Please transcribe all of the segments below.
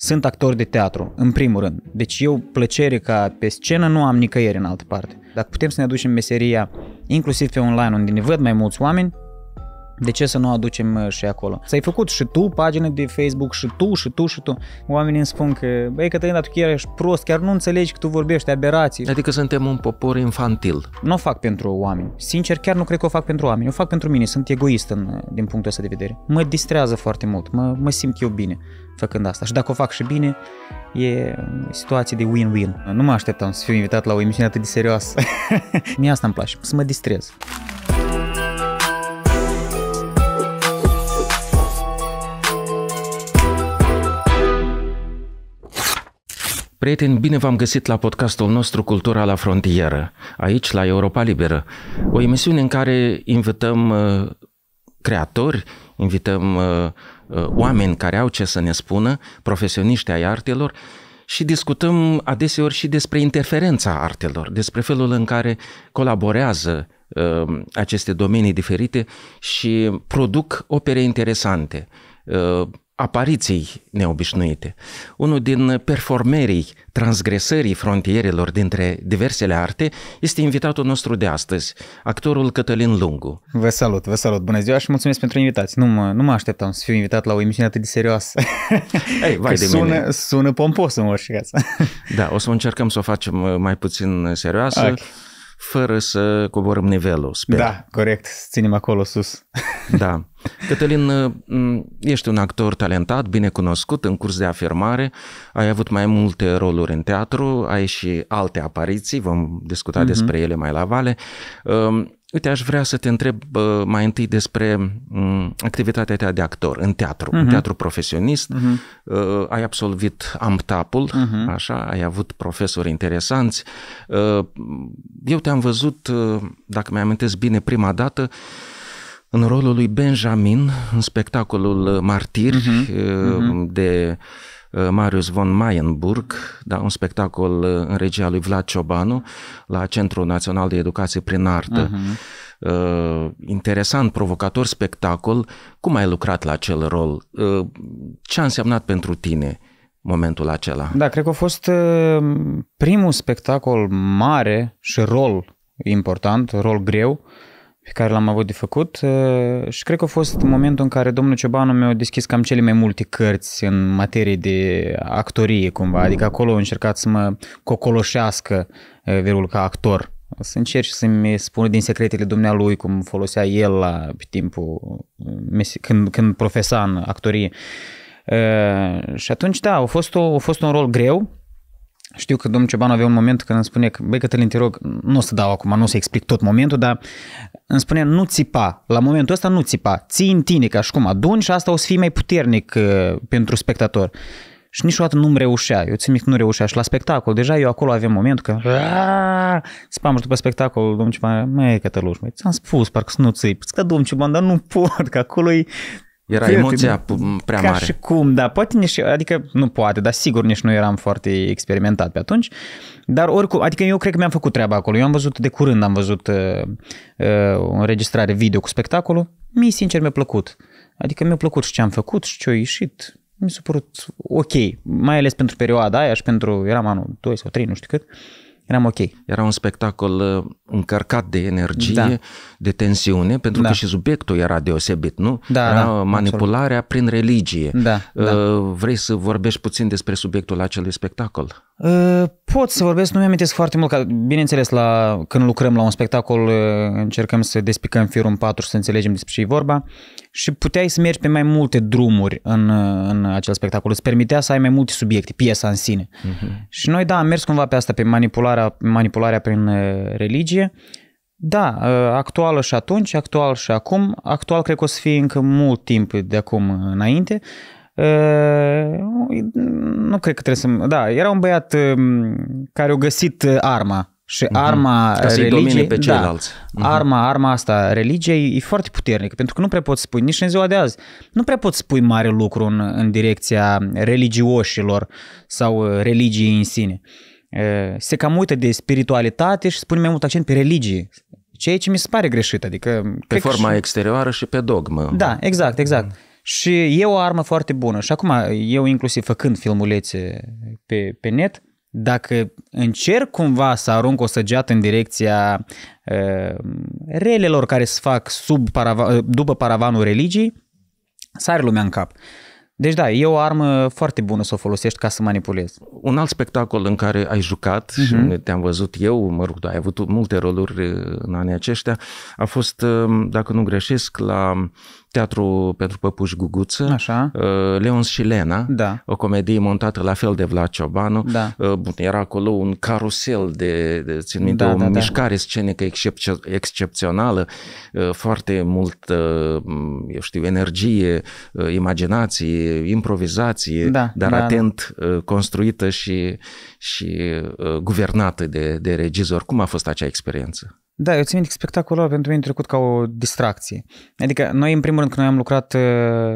sunt actor de teatru, în primul rând. Deci eu plăcere ca pe scenă nu am nicăieri în altă parte. Dacă putem să ne aducem meseria inclusiv pe online, unde ne văd mai mulți oameni, de ce să nu aducem uh, și acolo? s ai făcut și tu pagini de Facebook, și tu, și tu, și tu. Oamenii îmi spun că, băi, Cătălina, tu chiar ești prost, chiar nu înțelegi că tu vorbești aberații. Adică suntem un popor infantil. Nu o fac pentru oameni. Sincer, chiar nu cred că o fac pentru oameni. O fac pentru mine. Sunt egoist în, uh, din punctul ăsta de vedere. Mă distrează foarte mult. Mă, mă simt eu bine făcând asta. Și dacă o fac și bine, e situație de win-win. Nu mă așteptam să fiu invitat la o emisiune atât de serioasă. Mie asta îmi place, să mă distrez. Prieteni, bine v-am găsit la podcastul nostru Cultura la frontieră, aici la Europa Liberă. O emisiune în care invităm uh, creatori, invităm uh, uh, oameni care au ce să ne spună, profesioniști ai artelor, și discutăm adeseori și despre interferența artelor, despre felul în care colaborează aceste domenii diferite și produc opere interesante, apariții neobișnuite. Unul din performerii transgresării frontierelor dintre diversele arte este invitatul nostru de astăzi, actorul Cătălin Lungu. Vă salut, vă salut, bună ziua și mulțumesc pentru invitație. Nu mă, nu mă așteptam să fiu invitat la o emisiune atât de serioasă. Ei, vai de sună, mine. sună pompos în orice Da, o să încercăm să o facem mai puțin serioasă. Okay fără să coborăm nivelul, sper. Da, corect, să ținem acolo sus. Da. Cătălin, ești un actor talentat, bine cunoscut, în curs de afirmare, ai avut mai multe roluri în teatru, ai și alte apariții, vom discuta mm-hmm. despre ele mai la vale. Uite, aș vrea să te întreb mai întâi despre mm, activitatea ta de actor în teatru, uh-huh. în mhm. teatru profesionist. Uh-huh. Ai absolvit amptapul, uh-huh. Mhm. așa, ai avut profesori interesanți. Uh, eu te-am văzut, uh, dacă mi amintesc bine, prima dată în rolul lui Benjamin în spectacolul Martir uh-huh. uh-huh. de Uh, Marius von Mayenburg, da, un spectacol uh, în regia lui Vlad Ciobanu la Centrul Național de Educație prin Artă. Uh-huh. Uh, interesant, provocator spectacol. Cum ai lucrat la acel rol? Uh, ce a însemnat pentru tine momentul acela? Da, cred că a fost uh, primul spectacol mare și rol important, rol greu, uh, pe care l-am avut de făcut uh, și cred că a fost momentul în care domnul Ciobanu mi-a deschis cam cele mai multe cărți în materie de actorie cumva, adică acolo a încercat să mă cocoloșească uh, verul ca actor, să încerci să-mi spună din secretele dumnealui cum folosea el la pe timpul uh, când, când profesa în actorie. Și atunci, da, a fost, o, a fost un rol greu, știu că domnul Ciobanu avea un moment când îmi spune că, băi Cătălin, te rog, nu o să dau acum, nu o să explic tot momentul, dar îmi spunea nu țipa, la momentul ăsta nu țipa, ții în tine ca și cum aduni și asta o să fie mai puternic uh, pentru spectator. Și niciodată nu-mi reușea, eu țin că nu reușea și la spectacol, deja eu acolo aveam momentul că spam și după spectacol, domnul Cioban, măi Cătăluș, măi, ți-am spus, parcă să nu țipi, că da, domnul Ciobanu, dar nu pot, că acolo e era Cred, emoția prea ca mare. și cum, da, poate nici, adică nu poate, dar sigur nici nu eram foarte experimentat pe atunci, dar oricum, adică eu cred că mi-am făcut treaba acolo. Eu am văzut, de curând am văzut uh, uh, o înregistrare video cu spectacolul, mi sincer mi-a plăcut. Adică mi-a plăcut și ce am făcut și ce a ieșit. Mi s-a părut ok, mai ales pentru perioada aia și pentru, eram anul 2 sau 3, nu știu cât. Uh, eram ok. Era un spectacol uh, încărcat de energie, da. de tensiune, pentru da. că și subiectul era deosebit, nu? Da, era da, manipularea absolut. prin religie. Da, uh, da. Vrei să vorbești puțin despre subiectul acelui spectacol? Ă, pot să vorbesc, nu mi-am foarte mult, că bineînțeles la, când lucrăm la un spectacol ă, încercăm să despicăm firul în patru să înțelegem despre ce e vorba și puteai să mergi pe mai multe drumuri în, ă, în acel spectacol, îți permitea să ai mai multe subiecte, piesa în sine. Uh-huh. Și noi, da, am mers cumva pe asta, pe manipularea, manipularea prin religie, da, actuală și atunci, actual și acum, actual cred că o să fie încă mult timp de acum înainte, nu cred că trebuie să... Da, era un băiat ehm, care a găsit arma și uh-huh. arma religiei, pe da, ceilalți. Da, uh-huh. arma, arma asta religiei e foarte puternică, pentru că nu prea poți spui, nici în ziua de azi, nu prea poți spui mare lucru în, în direcția religioșilor sau religiei în sine. Se cam uită de spiritualitate și spune mai mult accent pe religie, ceea ce mi se pare greșit. Adică, pe forma și... exterioară și pe dogmă. Da, exact, exact. Uh-huh. Și e o armă foarte bună. Și acum, eu inclusiv făcând filmulețe pe, pe net, dacă încerc cumva să arunc o săgeată în direcția uh, relelor care se fac sub parava- uh, după paravanul religii, sare lumea în cap. Deci da, e o armă foarte bună să o folosești ca să manipulezi. Un alt spectacol în care ai jucat uh-huh. și mhm. te-am văzut eu, mă rog, da, ai avut multe roluri uh, în anii aceștia, a fost, uh, dacă nu greșesc, la Teatru pentru Păpuși Guguță, Așa. Uh, Leon și Lena, da. o comedie montată la fel de Vlad Ciobanu. Da. Uh, bun, era acolo un carusel de, de țin minte, da, o da, da. mișcare da. scenică excepțio- excepțională, uh, foarte mult, eu știu, energie, imaginație, improvizație, da, dar da, atent da. construită și, și guvernată de, de regizor. Cum a fost acea experiență? Da, eu țin că spectacolul ăla pentru mine trecut ca o distracție. Adică noi, în primul rând, că noi am lucrat uh,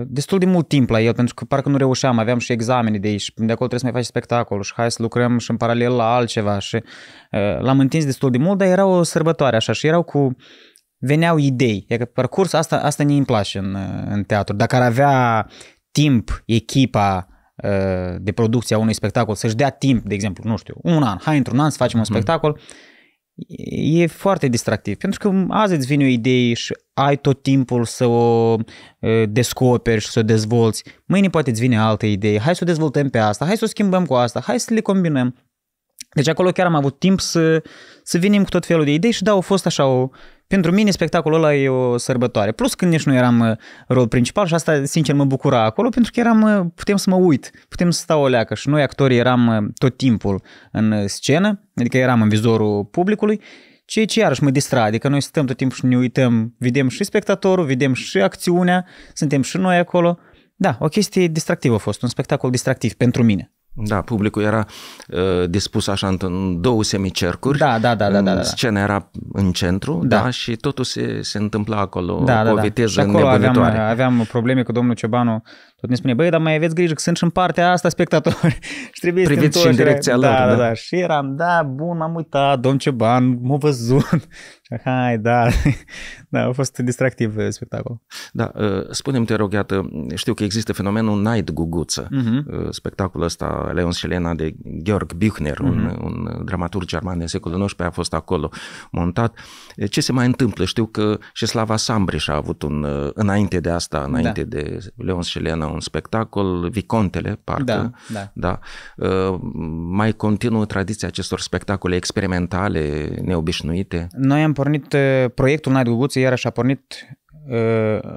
destul de mult timp la el, pentru că parcă nu reușeam, aveam și examene de aici, de acolo trebuie să mai faci spectacolul și hai să lucrăm și în paralel la altceva și uh, l-am întins destul de mult, dar era o sărbătoare așa și erau cu veneau idei. E că parcurs, asta, asta ne îmi place în, uh, în teatru. Dacă ar avea timp echipa de producție a unui spectacol, să-și dea timp, de exemplu, nu știu, un an, hai într-un an să facem un mhm. spectacol, e foarte distractiv, pentru că azi îți vine o idee și ai tot timpul să o descoperi și să o dezvolți. Mâine poate îți vine altă idee, hai să o dezvoltăm pe asta, hai să o schimbăm cu asta, hai să le combinăm. Deci acolo chiar am avut timp să, să venim cu tot felul de idei și da, a fost așa o pentru mine spectacolul ăla e o sărbătoare. Plus când nici nu eram uh, rol principal și asta, sincer, mă bucura acolo pentru că eram, uh, putem să mă uit, putem să stau o leacă și noi actorii eram uh, tot timpul în scenă, adică eram în vizorul publicului ceea ce iarăși mă distra, adică noi stăm tot timpul și ne uităm, vedem și spectatorul, vedem și acțiunea, suntem și noi acolo. Da, o chestie distractivă a fost, un spectacol distractiv pentru mine. Da, publicul era uh, dispus așa în două semicercuri. Da, da, da, da, da, da. Scena era în centru, da, da și totul se, se întâmpla acolo da, da cu da, o viteză da. acolo Aveam, aveam probleme cu domnul Cebanu. tot ne spune, băi, dar mai aveți grijă că sunt și în partea asta spectatori și trebuie Priviți să și în direcția da, lor. Da, da, da, și eram, da, bun, am uitat, domn Ceban, m-a văzut hai, da, da, a fost distractiv uh, spectacol. Da, uh, spune-mi, te rog, iată, știu că există fenomenul Night Guguță, uh-huh. spectacolul ăsta, Leon și Elena de Georg Büchner, uh-huh. un, mhm. un dramaturg german de secolul XIX, a fost acolo montat. Ce se mai întâmplă? Știu că și Slava Sambriș a avut un, uh, înainte de asta, înainte da. de Leon și Elena, un spectacol, Vicontele, parcă, da, da. da. Mai continuă tradiția acestor spectacole experimentale, neobișnuite? Noi am pornit proiectul Night Guguță, iarăși a pornit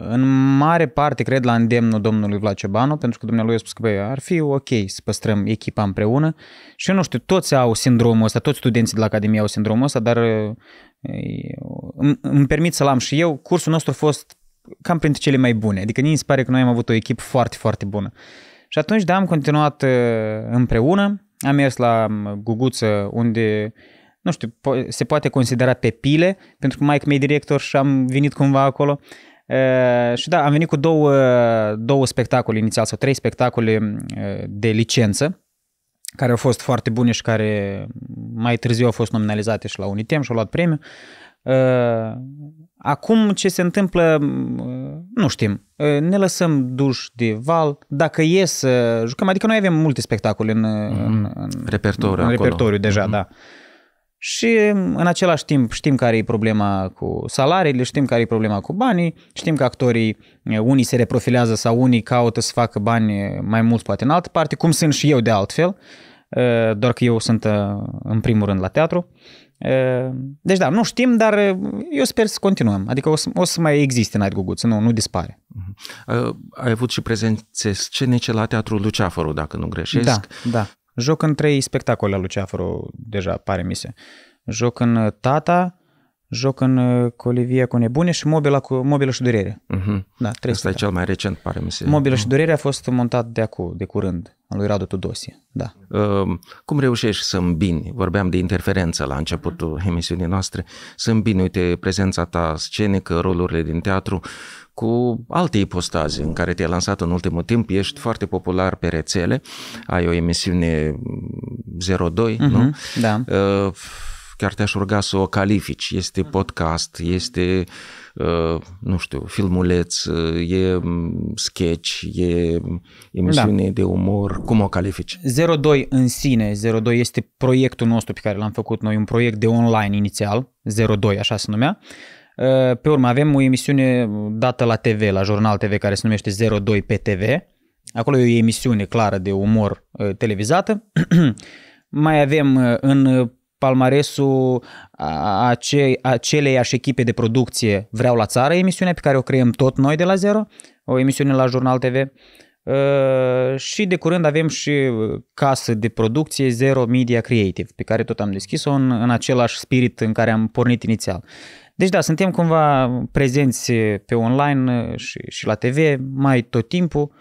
în mare parte, cred, la îndemnul domnului Vlad Cebanu, pentru că dumnealui a spus că bă, ar fi ok să păstrăm echipa împreună și eu nu știu, toți au sindromul ăsta, toți studenții de la Academie au sindromul ăsta, dar îmi, permit să-l am și eu. Cursul nostru a fost cam printre cele mai bune, adică nici se pare că noi am avut o echipă foarte, foarte bună. Și atunci, da, am continuat împreună, am mers la Guguță unde nu știu, po- se poate considera pe pile, pentru că Mike mi director și am venit cumva acolo. și da, am venit cu două, două spectacole inițial sau trei spectacole de licență, care au fost foarte bune și care mai târziu au fost nominalizate și la Unitem și au luat premiu. Acum ce se întâmplă, nu știm. Ne lăsăm duș de val. Dacă e să jucăm, adică noi avem multe spectacole în, mm-hmm. în, în repertoriu, în repertoriu deja, mm-hmm. da. Și în același timp știm care e problema cu salariile, știm care e problema cu banii, știm că actorii, unii se reprofilează sau unii caută să facă bani mai mult poate în altă parte, cum sunt și eu de altfel, doar că eu sunt în primul rând la teatru. Deci da, nu știm, dar eu sper să continuăm. Adică o să, o să mai existe Night Guguț, nu, nu dispare. Mm-hmm. Ai avut și prezențe scenice la Teatrul Luceafărul, dacă nu greșesc. Da, da. Joc în trei spectacole al Luceafru, deja pare mi se. Joc în uh, Tata, joc în uh, Colivia cu nebune și Mobila, cu, Mobila și Durere. Uh-huh. Da, trei Asta e cel mai recent, pare mi se. Mobila uh-huh. și mhm. Durere a fost montat de acum, de curând, al lui Radu Tudosie. Da. Uh, cum reușești să îmbini? Vorbeam de interferență la începutul emisiunii noastre. Să îmbini, uite, prezența ta scenică, rolurile din teatru cu alte ipostaze în care te-ai lansat în ultimul timp, ești foarte popular pe rețele, ai o emisiune 02, mm, uh-huh, nu? Mhm, da. Uh, chiar te-aș ruga să o califici. Este podcast, este, uh, nu știu, filmuleț, uh, e mm, sketch, e mm, emisiune da. de umor. Cum o califici? 02 în sine, 02 este proiectul nostru pe care l-am făcut noi, un proiect de online inițial, 02 așa se numea. Uh, Uh, pe urmă avem o emisiune dată la TV, la Jurnal TV, care se numește 02 pe TV. Acolo e o emisiune clară de umor uh, televizată. Mai avem uh, în palmaresul ace- aceleiași echipe de producție Vreau la țară, emisiunea pe care o creăm tot noi de la zero, o emisiune la Jurnal TV. și de curând avem și casă de producție Zero Media Creative, pe care tot am deschis-o în, în același spirit în care am pornit inițial. Deci da, suntem cumva prezenți pe online și, și la TV mai tot timpul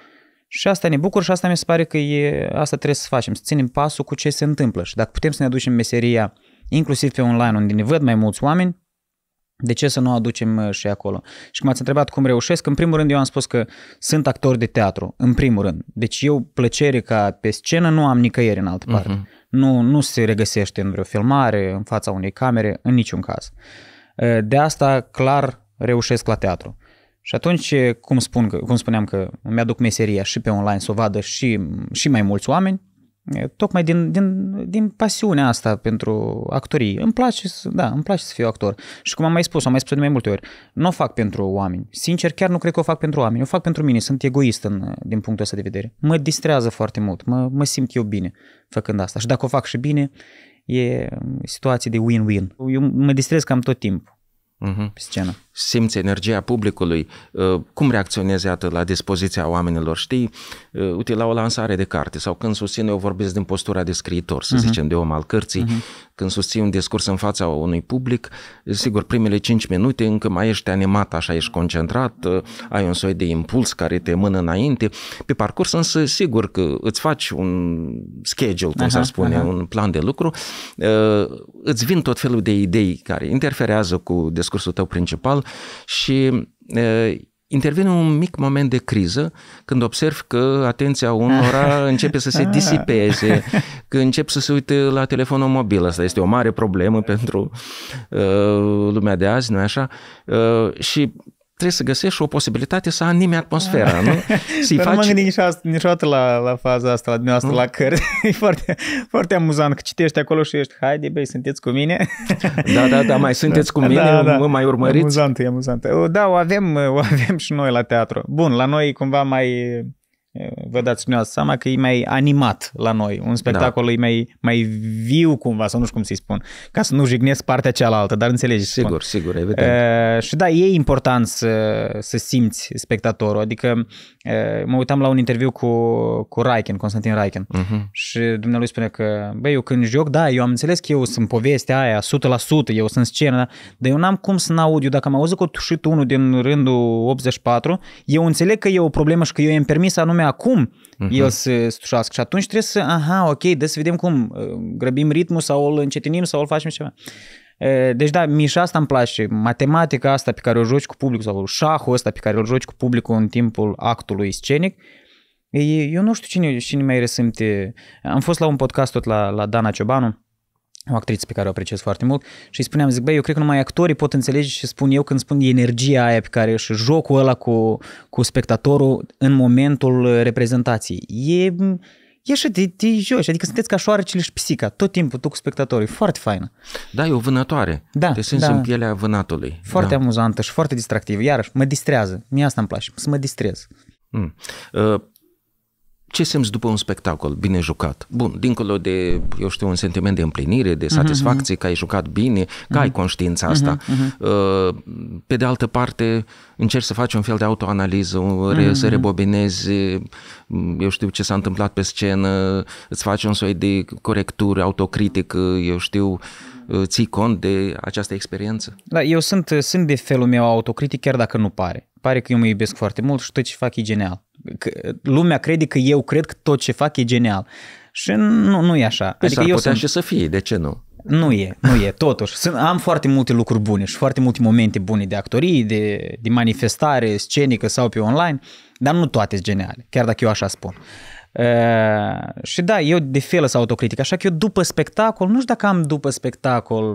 și asta ne bucur și asta mi se pare că e, asta trebuie să facem, să ținem pasul cu ce se întâmplă și dacă putem să ne aducem meseria inclusiv pe online unde ne văd mai mulți oameni, de ce să nu o aducem uh, și acolo? Și cum ați întrebat cum reușesc, în primul rând eu am spus că sunt actor de teatru, în primul rând. Deci eu plăcere ca pe scenă nu am nicăieri în altă parte. Uh-huh. Nu, nu se regăsește în vreo filmare, în fața unei camere, în niciun caz. Uh, Eh, de asta clar reușesc la teatru. Și atunci, eh, cum, spun cum spuneam că mi-aduc meseria și pe online să o vadă și, și mai mulți oameni, eh, tocmai din, din, din pasiunea asta pentru actorii. Îmi place, să, da, îmi place să fiu actor. Și cum am mai spus, am mai spus de mai multe ori, nu o fac pentru oameni. Sincer, chiar nu cred că o fac pentru oameni. O fac pentru mine, sunt egoist în, din punctul ăsta de vedere. Mă distrează foarte mult, mă, mă simt eu bine făcând asta. Și dacă o fac și bine, e um, situație de win-win. Eu mă distrez cam tot timpul uh-huh. pe scenă simți energia publicului, uh, cum reacționezi atât la dispoziția oamenilor, știi? Uh, uite, la o lansare de carte sau când susțin, eu vorbesc din postura de scriitor, să uh-huh. zicem, de om al cărții, uh-huh. când susții un discurs în fața unui public, sigur, primele 5 minute încă mai ești animat, așa ești concentrat, uh, ai un soi de impuls care te mână înainte. Pe parcurs însă, sigur că îți faci un schedule, cum uh-huh. s-ar spune, uh-huh. un plan de lucru, îți vin tot felul de idei care interferează cu discursul tău principal și și intervine un mic moment de criză când observ că atenția unora începe să se ah. disipeze, că încep să se uite la telefonul mobil. Asta este o mare problemă pentru uh, lumea de azi, nu așa? Uh, și trebuie să găsești o posibilitate să anime atmosfera, nu? Să-i faci... Nu m-am gândit niciodată, niciodată la, la faza asta, la dumneavoastră, nu? la cărți. E foarte, foarte amuzant că citești acolo și ești, haide, băi, sunteți cu mine? Da, da, da, mai sunteți da. cu mine, da, da. mă mai urmăriți. amuzant, e amuzant. Da, o avem, o avem și noi la teatru. Bun, la noi cumva mai vă dați dumneavoastră seama că e mai animat la noi. Un spectacol da. e mai, mai viu cumva, sau nu știu cum să-i spun, ca să nu jignesc partea cealaltă, dar înțelegeți. Sigur, spun. sigur, evident. E, eh, și da, e important să, să simți spectatorul. Adică e, eh, mă uitam la un interviu cu, cu Raiken, Constantin Raiken, uh-huh. și dumnealui spune că, băi, eu când joc, da, eu am înțeles că eu sunt povestea aia, 100%, eu sunt scenă, da, dar eu n-am cum să n-aud. Eu dacă am auzit cu tușit unul din rândul 84, eu înțeleg că e o problemă și că eu am permis anume lumea acum uh-huh. Mhm. el să stușească. Și atunci trebuie să, aha, ok, de să vedem cum uh, grăbim ritmul sau îl încetinim sau îl facem ceva. Uh, deci da, mie și asta îmi place, matematica asta pe care o joci cu publicul sau șahul ăsta pe care îl joci cu publicul în timpul actului scenic, eu nu știu cine, cine mai resimte. Am fost la un podcast tot la, la Dana Ciobanu, o actriță pe care o apreciez foarte mult și îi spuneam, zic, băi, eu cred că numai actorii pot înțelege ce spun eu când spun energia aia pe care și jocul ăla cu, cu spectatorul în momentul reprezentației. E, e așa de, de joci, adică sunteți ca șoarecele și pisica, tot timpul tu cu spectatorii, foarte faină. Da, e o vânătoare, da, te simți da. în pielea vânatului. Foarte da. amuzantă și foarte distractivă, iarăși, mă distrează, mie asta îmi place, să mă distrez. Mm. Uh ce simți după un spectacol bine jucat? Bun, dincolo de, eu știu, un sentiment de împlinire, de mhm, satisfacție, uh-huh. că ai jucat bine, că huh că ai mhm. conștiința asta. Uh-huh. Pe de altă parte, încerci să faci un fel de autoanaliză, uh-huh. să rebobinezi, mm, eu știu, ce s-a întâmplat pe scenă, îți faci un soi de corectură autocritică, eu știu, uh, Uh, ții cont de această experiență? Da, eu sunt, sunt de felul meu autocritic, chiar dacă nu pare. Pare că eu mă iubesc foarte mult și tot ce fac e genial. Că lumea crede că eu cred că tot ce fac e genial. Și nu, nu e așa. Păi adică eu putea sunt... și să fie, de ce nu? Nu e, nu e, totuși. Sunt, am foarte multe lucruri bune și foarte multe momente bune de actorii, de, de manifestare scenică sau pe online, dar nu toate sunt geniale, chiar dacă eu așa spun. Uh, și da, eu de fel să autocritic, așa că eu după spectacol, nu știu dacă am după spectacol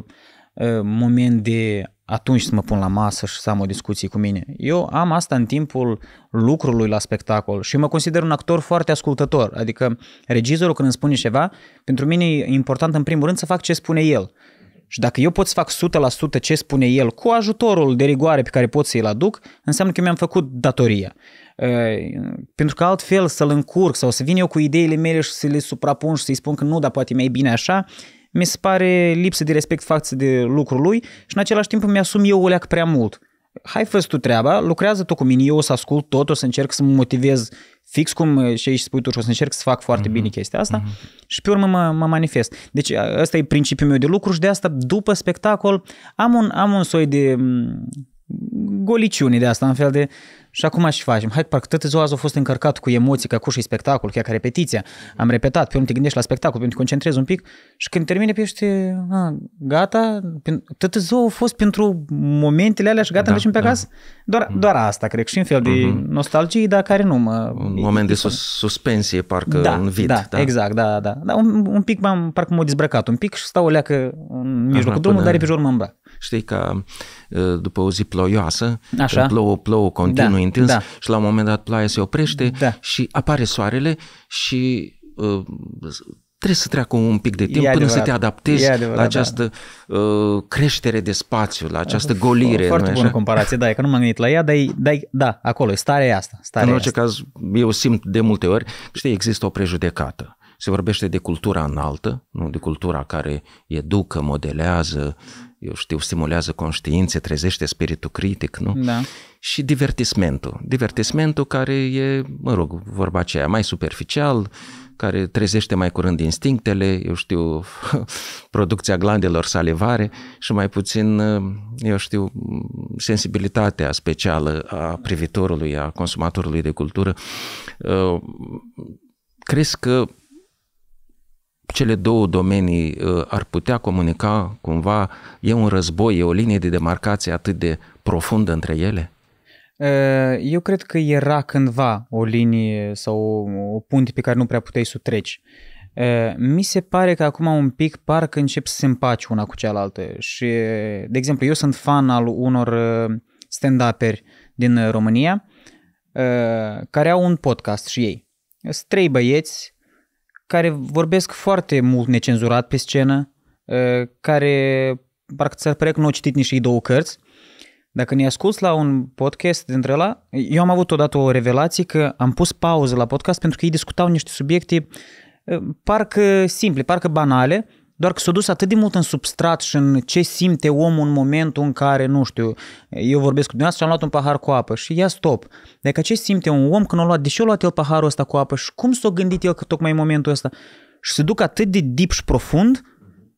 uh, moment de atunci să mă pun la masă și să am o discuție cu mine. Eu am asta în timpul lucrului la spectacol și mă consider un actor foarte ascultător. Adică regizorul când îmi spune ceva, pentru mine e important în primul rând să fac ce spune el. Și dacă eu pot să fac 100% ce spune el cu ajutorul de rigoare pe care pot să i aduc, înseamnă că mi-am făcut datoria. Pentru că altfel să-l încurc sau să vin eu cu ideile mele și să le suprapun și să-i spun că nu, dar poate mai bine așa, mi se pare lipsă de respect față de lucrul lui și în același timp mi asum eu o leac prea mult. Hai, fă tu treaba, lucrează tu cu mine, eu o să ascult tot, o să încerc să mă motivez fix cum eh, și aici spui tu și o să încerc să fac foarte mm-hmm. bine chestia asta mm-hmm. și pe urmă mă, mă manifest. Deci ă, ăsta e principiul meu de lucru și de asta după spectacol am un, am un soi de mm, goliciune de asta, în fel de... Și acum și facem. Hai, parcă toată ziua azi a fost încărcat cu emoții, că cu și spectacol, chiar ca repetiția. Am repetat, pe unde te gândești la spectacol, pe unde te concentrezi un pic și când termine pe ești, a, gata, toată ziua a fost pentru momentele alea și gata, da, mergem pe da. acasă. Da. Doar, mm. doar asta, cred, și în fel de uh-huh. nostalgie, dar care nu mă... Un moment de sus- suspensie, parcă, da, în vid. Da, da, exact, da, da. da un, un pic m-am, parcă m-am dezbrăcat un pic și stau o leacă în mijlocul drumului, până... dar pe jur mă îmbrac știi, ca după o zi ploioasă, Așa. plouă, plouă continuu, da, intens da. și la un moment dat ploaia se oprește da. și apare soarele și uh, trebuie să treacă un pic de timp până să te adaptezi adevărat, la da. această da. uh, creștere de spațiu, la această golire. Foarte bună așa? comparație, da, e că nu m-am gândit la ea, dar e, dar e, da, acolo e starea asta. Starea în orice asta. caz, eu simt de multe ori, știi, există o prejudecată se vorbește de cultura înaltă, nu de cultura care educă, modelează, eu știu, stimulează conștiințe, trezește spiritul critic, nu? Da. Și divertismentul. Divertismentul care e, mă rog, vorba aceea, mai superficial, care trezește mai curând instinctele, eu știu, producția glandelor salivare și mai puțin, eu știu, sensibilitatea specială a privitorului, a consumatorului de cultură. Crezi că cele două domenii uh, ar putea comunica cumva? E un război, e o linie de demarcație atât de profundă între ele? Uh, eu cred că era cândva o linie sau o, punte pe care nu prea puteai să o treci. Uh, mi se pare că acum un pic parcă încep să se împaci una cu cealaltă și, de exemplu, eu sunt fan al unor stand-uperi din România care au un podcast și ei. Sunt trei băieți care vorbesc foarte mult necenzurat pe scenă, uh, care parcă ți-ar părea că nu au citit nici ei două cărți. Dacă ne ascult la un podcast dintre ăla, eu am avut odată o revelație că am pus pauză la podcast pentru că ei discutau niște subiecte uh, parcă simple, parcă banale, doar că s-a dus atât de mult în substrat și în ce simte omul în momentul în care, nu știu, eu vorbesc cu dumneavoastră și am luat un pahar cu apă și ia stop. Dacă deci ce simte un om când a luat, de ce a luat el paharul ăsta cu apă și cum s-a gândit el că tocmai în momentul ăsta? Și se duc atât de deep și profund,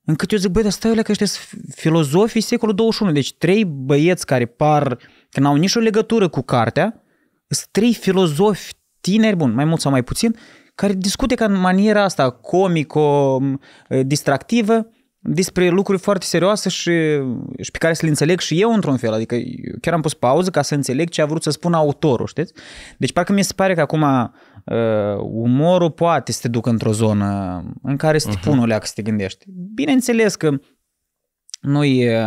încât eu zic, băi, dar stai că ăștia sunt filozofii secolul 21. Deci trei băieți care par că n-au nicio legătură cu cartea, sunt trei filozofi tineri, bun, mai mult sau mai puțin, care discute ca în maniera asta comico-distractivă despre lucruri foarte serioase și, și pe care să le înțeleg și eu într-un fel. Adică chiar am pus pauză ca să înțeleg ce a vrut să spună autorul, știți? Deci parcă mi se pare că acum uh, umorul poate să te ducă într-o zonă în care să te uh-huh. o leacă să te gândești. Bineînțeles că nu e...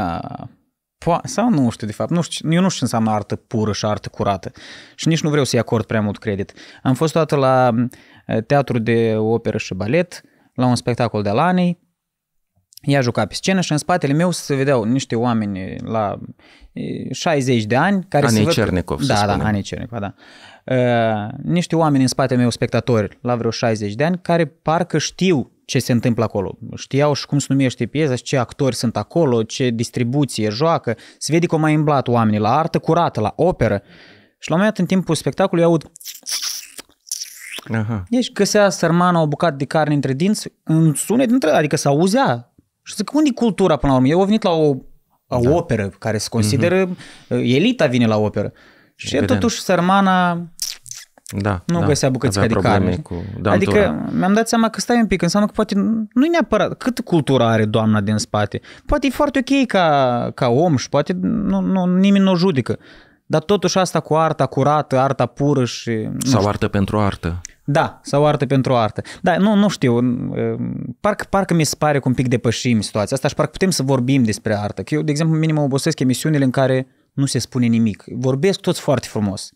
sau nu știu, de fapt, nu știu, eu nu știu ce înseamnă artă pură și artă curată și nici nu vreau să-i acord prea mult credit. Am fost toată la Eh, teatru de operă și balet, la un spectacol de Lanei, ea juca pe scenă și în spatele meu se vedeau niște oameni la 60 eh, de ani care Anii se văd... Cernicov, da, să da, spunem. da, Anii Cernicov, da. Uh, niște oameni în spatele meu, spectatori, la vreo 60 de ani, care parcă știu ce se întâmplă acolo. Știau și cum se numește piesa, ce actori sunt acolo, ce distribuție joacă. Se vede cum au mai îmblat oamenii la artă curată, la operă. Și la un moment dat, în timpul spectacolului, aud Aha. Deci găsea sărmana o bucată de carne între dinți, în sunet, dintre, adică se auzea. Și zic, unde e cultura până la urmă? Eu au venit la o, o da. operă care se consideră, mm-hmm. elita vine la operă. Și Evident. totuși sărmana da, nu da. găsea bucăți de carne. Cu da, adică mi-am dat seama că stai un pic, înseamnă că poate nu i neapărat cât cultura are doamna din spate. Poate e foarte ok ca, ca om și poate nu, nu, nimeni nu o judecă. Dar totuși asta cu arta curată, arta pură și... Sau știu. artă pentru artă. Da, sau artă pentru artă. Da, nu, nu știu, parcă, parcă mi se pare cu un pic depășim situația asta și parcă putem să vorbim despre artă. Că eu, de exemplu, minim obosesc emisiunile în care nu se spune nimic. Vorbesc toți foarte frumos.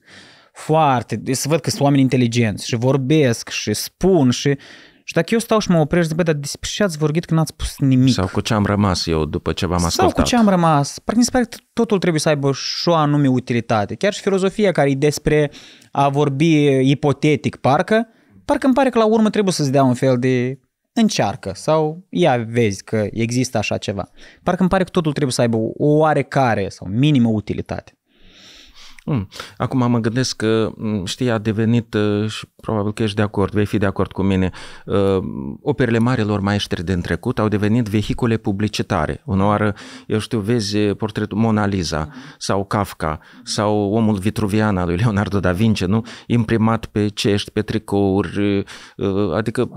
Foarte, deci să văd că sunt oameni inteligenți și vorbesc și spun și și dacă eu stau și mă opresc, bă, dar despre ce ați vorbit că n-ați spus nimic? Sau cu ce am rămas eu după ce v-am ascultat? Sau cu ce am rămas? Parcă mi se pare că totul trebuie să aibă și o anume utilitate. Chiar și filozofia care e despre a vorbi ipotetic, parcă, parcă îmi pare că la urmă trebuie să-ți dea un fel de încearcă sau ia vezi că există așa ceva. Parcă îmi pare că totul trebuie să aibă o oarecare sau minimă utilitate. Hmm. Acum mă gândesc că, știi, a devenit, uh, și probabil că ești de acord, vei fi de acord cu mine, uh, operele marilor maestri din trecut au devenit vehicule publicitare. Uneoară, eu știu, vezi uh, portretul Mona Lisa sau Kafka sau Omul Vitruvian al lui Leonardo da Vinci, nu? Imprimat pe cești, pe tricouri, adică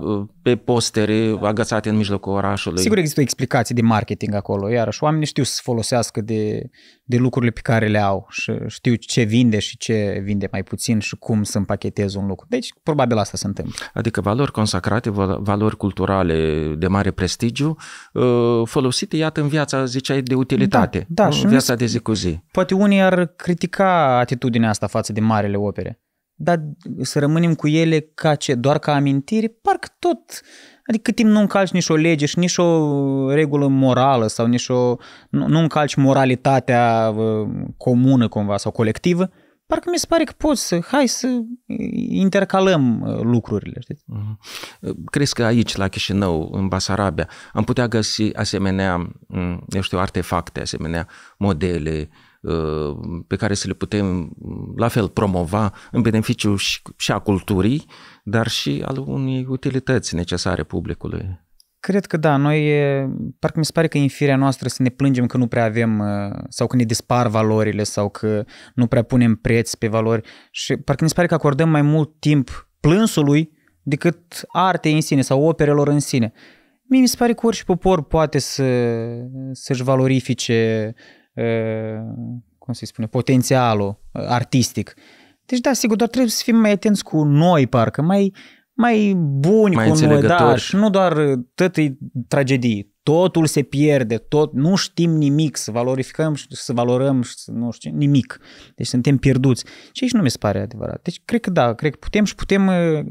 pe postere agățate în mijlocul orașului. Sigur există o explicație de marketing acolo, iarăși oamenii știu să folosească de, de lucrurile pe care le au și știu ce ce vinde și ce vinde mai puțin și cum să împachetez un lucru. Deci, probabil asta se întâmplă. Adică valori consacrate, valori culturale de mare prestigiu, uh, folosite, iată, în viața, ziceai, de utilitate, da, da, în și viața de zi cu zi. Poate unii ar critica atitudinea asta față de marele opere, dar să rămânem cu ele ca ce, doar ca amintiri, parcă tot uh, Adică cât timp nu încalci nici o lege și nici o regulă morală sau nici o... Nu, nu încalci moralitatea comună cumva sau colectivă, parcă mi se pare că poți să, hai să intercalăm uh, lucrurile, știți? Mhm. Crezi că aici, la Chișinău, în Basarabia, am putea găsi asemenea, eu știu, artefacte, asemenea modele uh, pe care să le putem la fel promova în beneficiu și, și a culturii, dar și al unei utilități necesare publicului. Cred că da, noi, parcă mi se pare că în firea noastră să ne plângem că nu prea avem uh, sau că ne dispar valorile sau că nu prea punem preț pe valori și parcă mi se pare că acordăm mai mult timp plânsului decât artei în sine sau operelor în sine. Mie mi se pare că orice popor poate să, să-și valorifice, uh, cum se spune, potențialul artistic. Deci da, sigur, doar trebuie să fim mai atenți cu noi, parcă, mai, mai buni mai cu noi, da, și nu doar tătăi tragedii. Totul se pierde, tot, nu știm nimic să valorificăm și să valorăm și să, nu știu, nimic. Deci suntem pierduți. Și aici nu mi se pare adevărat. Deci cred că da, cred că putem și putem, ă,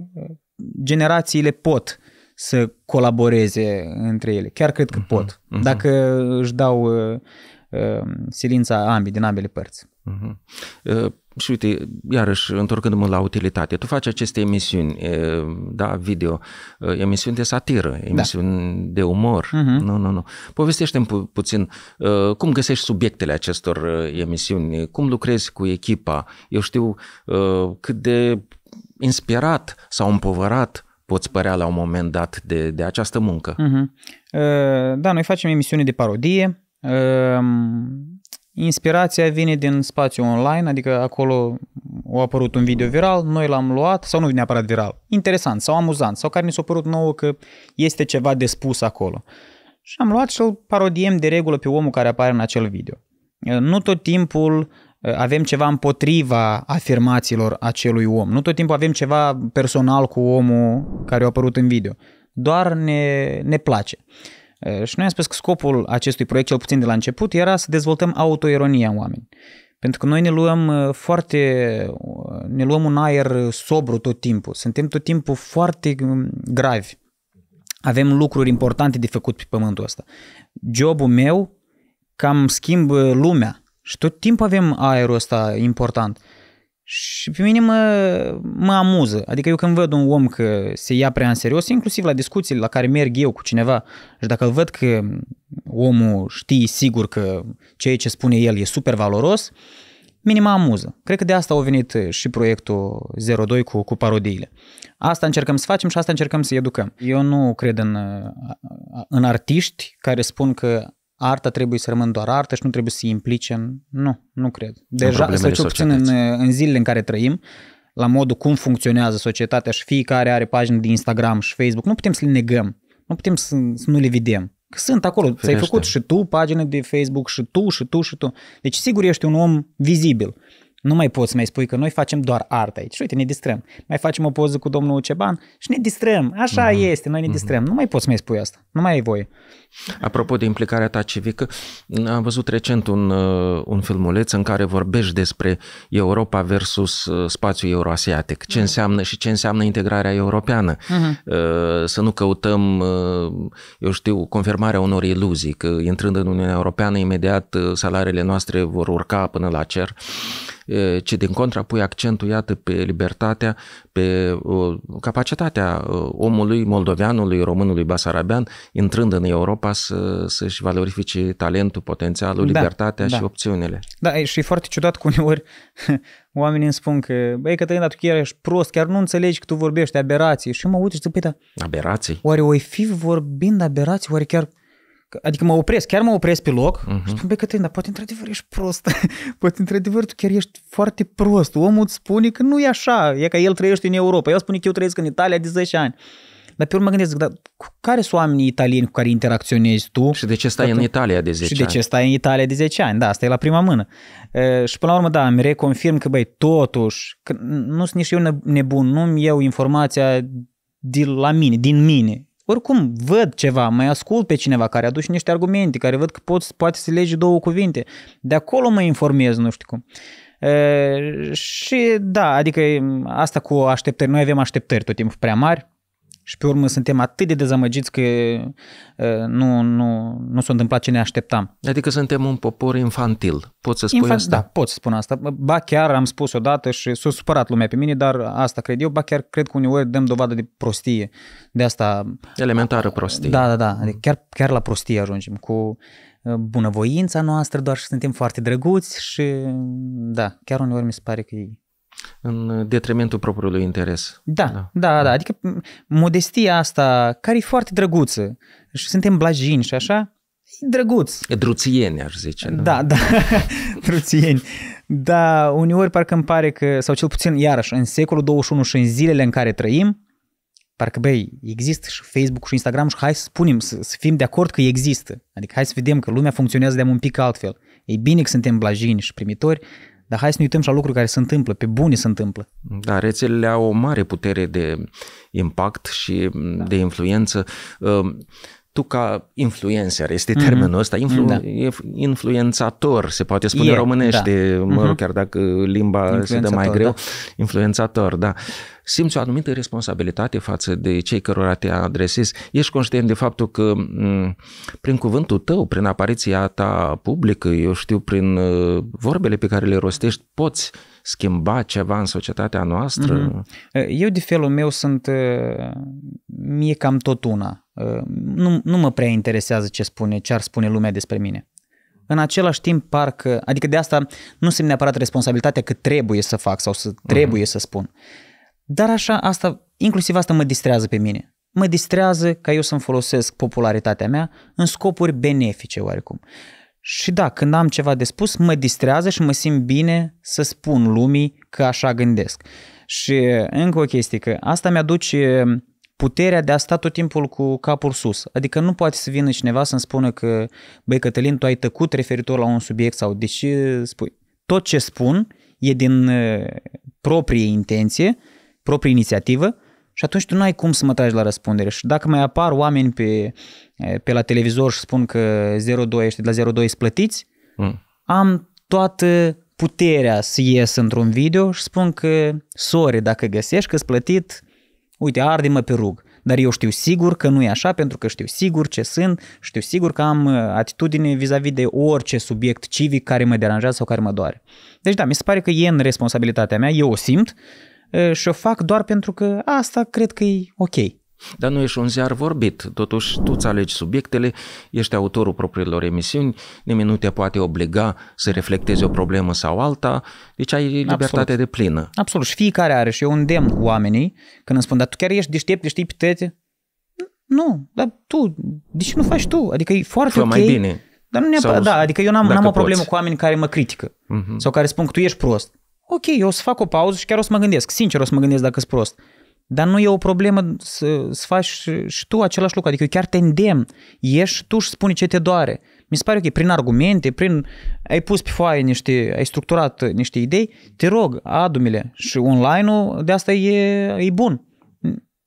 generațiile pot să colaboreze între ele. Chiar cred că uh-huh, pot. Uh-huh. Dacă își dau uh, silința ambii, din ambele părți. Uh-huh. Uh, și uite, iarăși, întorcându-mă la utilitate, tu faci aceste emisiuni, da, video, emisiuni de satiră, da. emisiuni da. de umor. Uh-huh. Nu, nu, nu. Povestește-mi pu- puțin cum găsești subiectele acestor emisiuni, cum lucrezi cu echipa. Eu știu cât de inspirat sau împovărat poți părea la un moment dat de, de această muncă. Uh-huh. Da, noi facem emisiuni de parodie Inspirația vine din spațiu online, adică acolo a apărut un video viral, noi l-am luat, sau nu neapărat viral, interesant sau amuzant, sau care mi s-a părut nouă că este ceva de spus acolo. Și am luat și l parodiem de regulă pe omul care apare în acel video. Nu tot timpul uh, avem ceva împotriva afirmațiilor acelui om. Nu tot timpul avem ceva personal cu omul care a apărut în video. Doar ne, ne place. Uh, și noi am spus că scopul acestui proiect, cel puțin de la început, era să dezvoltăm autoironia în oameni. Pentru că noi ne luăm foarte, ne luăm un aer sobru tot timpul. Suntem tot timpul foarte gravi. Avem lucruri importante de făcut pe pământul ăsta. Jobul meu cam schimb lumea și tot timpul avem aerul ăsta important. Și pe mine mă, mă amuză. Adică eu când văd un om că se ia prea în serios, inclusiv la discuții la care merg eu cu cineva, și dacă îl văd că omul știe sigur că ceea ce spune el e super valoros, mine mă amuză. Cred că de asta a venit uh, și proiectul 02 cu, cu parodiile. Asta încercăm să facem și asta încercăm să educăm. Eu nu cred în, uh, în artiști care spun că arta trebuie să rămână doar artă și nu trebuie să se implice în... Nu, nu cred. Deja, să cel puțin în, în zilele în care trăim, la modul cum funcționează societatea și fiecare are pagini de Instagram și Facebook, nu putem să le negăm, nu putem să, să nu le vedem. Că sunt acolo, Firește. ți-ai făcut și tu pagină de Facebook și tu și tu și tu. Deci sigur ești un om vizibil. Nu mai poți să mai spui că noi facem doar artă aici. Uite, ne distrăm. Mai facem o poză cu domnul Ceban și ne distrăm. Așa uh-huh. este, noi ne uh-huh. distrăm. Nu mai poți să mai spui asta. Nu mai ai voie. Apropo de implicarea ta civică, am văzut recent un, uh, un filmuleț în care vorbești despre Europa versus uh, spațiul euroasiatic. Ce uh-huh. înseamnă și ce înseamnă integrarea europeană. Uh-huh. Să nu căutăm, uh, eu știu, confirmarea unor iluzii că intrând în Uniunea Europeană imediat salariile noastre vor urca până la cer ci din contra pui accentul, iată, pe libertatea, pe capacitatea omului, moldoveanului, românului, basarabean, intrând în Europa să, să-și valorifice talentul, potențialul, da, libertatea da. și opțiunile. Da, și e foarte ciudat că uneori oamenii îmi spun că, băi, Cătălina, tu chiar ești prost, chiar nu înțelegi că tu vorbești aberații. Și mă uit și zic, păi, da, aberații? Oare o fi vorbind aberații, oare chiar Adică mă opresc, chiar mă opresc pe loc uh-huh. și mhm. spun, băi dar poate într-adevăr ești prost, poate într-adevăr tu chiar ești foarte prost, omul îți spune că nu e așa, e că el trăiește în Europa, el spune că eu trăiesc în Italia de 10 ani. Dar pe urmă mă gândesc, dar care sunt oamenii italieni cu care interacționezi tu? Și de ce stai în Italia de 10 și ani? Și de ce stai în Italia de 10 ani, da, asta e la prima mână. E, și până la urmă, da, îmi reconfirm că, băi, totuși, că nu sunt nici eu nebun, nu-mi iau informația de la mine, din mine, oricum văd ceva, mai ascult pe cineva care aduce niște argumente, care văd că pot, poate să lege două cuvinte. De acolo mă informez, nu știu cum. E, și da, adică asta cu așteptări, noi avem așteptări tot timpul prea mari, și pe urmă suntem atât de dezamăgiți că nu, nu, nu s-a întâmplat ce ne așteptam. Adică suntem un popor infantil, pot să spun Infan- asta? Da, pot să spun asta. Ba chiar am spus odată și s-a supărat lumea pe mine, dar asta cred eu, ba chiar cred că uneori dăm dovadă de prostie. De asta... Elementară prostie. Da, da, da. Adică chiar, chiar la prostie ajungem cu bunăvoința noastră, doar și suntem foarte drăguți și da, chiar uneori mi se pare că e în detrimentul propriului interes. Da, da, da, da. da. adică modestia asta, care e foarte drăguță, și suntem blajini și așa, e drăguț. E druțieni, aș zice. Nu? Da, da, druțieni. Da, uneori parcă îmi pare că, sau cel puțin, iarăși, în secolul 21 și în zilele în care trăim, parcă, băi, există și Facebook și Instagram și hai să spunem, să, să fim de acord că există. Adică hai să vedem că lumea funcționează de un pic altfel. E bine că suntem blajini și primitori, dar hai să ne uităm și la lucruri care se întâmplă, pe bune se întâmplă. Da, rețelele au o mare putere de impact și da. de influență. Ă, tu ca influencer, este mm-hmm. termenul mhm. ăsta, influ- da. influențator, se poate spune e, românește, da. mă rog, mm-hmm. chiar dacă limba se dă mai greu, da. influențator, da. Simți o anumită responsabilitate față de cei cărora te adresezi? Ești conștient de faptul că m- prin cuvântul tău, prin apariția ta publică, eu știu, prin uh, vorbele pe care le rostești, poți schimba ceva în societatea noastră? Mm-hmm. Eu, de felul meu, sunt uh, mie cam tot una nu, nu mă prea interesează ce spune, ce ar spune lumea despre mine. În același timp, parcă, adică de asta nu simt neapărat responsabilitatea că trebuie să fac sau să mhm. trebuie uh-huh. să spun. Dar așa, asta, inclusiv asta mă distrează pe mine. Mă distrează ca eu să-mi folosesc popularitatea mea în scopuri benefice oarecum. Și da, când am ceva de spus, mă distrează și mă simt bine să spun lumii că așa gândesc. Și încă o chestie, că asta mi-aduce puterea de a sta tot timpul cu capul sus. Adică nu poate să vină cineva să-mi spună că, băi Cătălin, tu ai tăcut referitor la un subiect sau de ce spui. Tot ce spun e din uh, proprie intenție, proprie inițiativă și atunci tu nu ai cum să mă tragi la răspundere. Și dacă mai apar oameni pe, uh, pe la televizor și spun că 02 ești de la 02 îți plătiți, mm. am toată puterea să ies într-un video și spun că sorry dacă găsești că-ți plătit uite, arde-mă pe rug. Dar eu știu sigur că nu e așa, pentru că știu sigur ce sunt, știu sigur că am uh, atitudine vis-a-vis de orice subiect civic care mă deranjează sau care mă doare. Deci da, mi se pare că e în responsabilitatea mea, eu o simt uh, și o fac doar pentru că asta cred că e ok. Dar nu ești un ziar vorbit, totuși tu îți alegi subiectele, ești autorul propriilor emisiuni, nimeni nu te poate obliga să reflectezi o problemă sau alta, deci ai libertate Absolut. de plină. Absolut, și fiecare are și eu îndemn oamenii când îmi spun, dar tu chiar ești deștept, ești pe tete? Nu, dar tu, de deci ce nu faci tu? Adică e foarte Fă ok. mai bine. Dar nu neapărat, sau, da, adică eu n-am, n-am o problemă cu oameni care mă critică uh-huh. sau care spun că tu ești prost. Ok, eu o să fac o pauză și chiar o să mă gândesc, sincer o să mă gândesc dacă ești prost. Dar nu e o problemă să, să faci și, și tu același lucru. Adică eu chiar te îndemn. Ieși tu și spune ce te doare. Mi se pare okay, prin argumente, prin... Ai pus pe foaie niște... Ai structurat niște idei. Te rog, adu-mi-le. Și online-ul de asta e, e bun.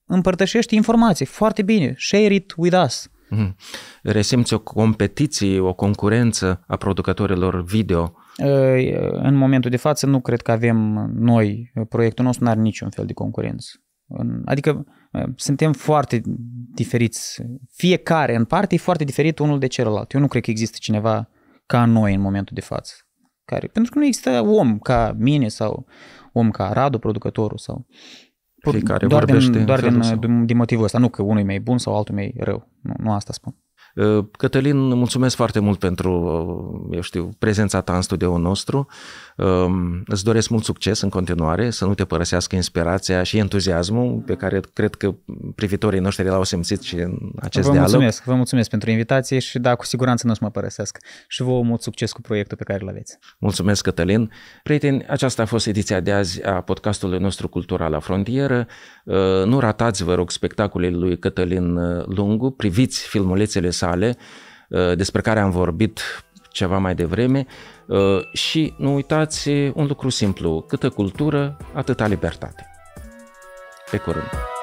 Împărtășește informații. Foarte bine. Share it with us. Mm-hmm. Resimți o competiție, o concurență a producătorilor video ă, în momentul de față nu cred că avem noi, proiectul nostru nu are niciun fel de concurență. Adică uh, suntem foarte diferiți. Fiecare în parte e foarte diferit unul de celălalt. Eu nu cred că există cineva ca noi în momentul de față. Care, pentru că nu există om ca mine sau om ca Radu, producătorul sau... Fiecare doar din, doar din, din, din motivul ăsta. Nu că unul e mai bun sau altul e mai rău. Nu, nu asta spun. Uh, Cătălin, mulțumesc foarte mult pentru, uh, eu știu, prezența ta în studioul nostru. Um, îți doresc mult succes în continuare, să nu te părăsească inspirația și entuziasmul pe care cred că privitorii noștri l-au simțit și în acest vă dialog. Mulțumesc, vă mulțumesc pentru invitație și da, cu siguranță nu o să mă părăsesc. Și vă mult succes cu proiectul pe care îl aveți. Mulțumesc, Cătălin. Prieteni, aceasta a fost ediția de azi a podcastului nostru Cultura la frontieră. Uh, nu ratați, vă rog, spectacolele lui Cătălin Lungu, priviți filmulețele sale sale, uh, despre care am vorbit ceva mai devreme uh, și nu uitați un lucru simplu, câtă cultură, atâta libertate. Pe curând!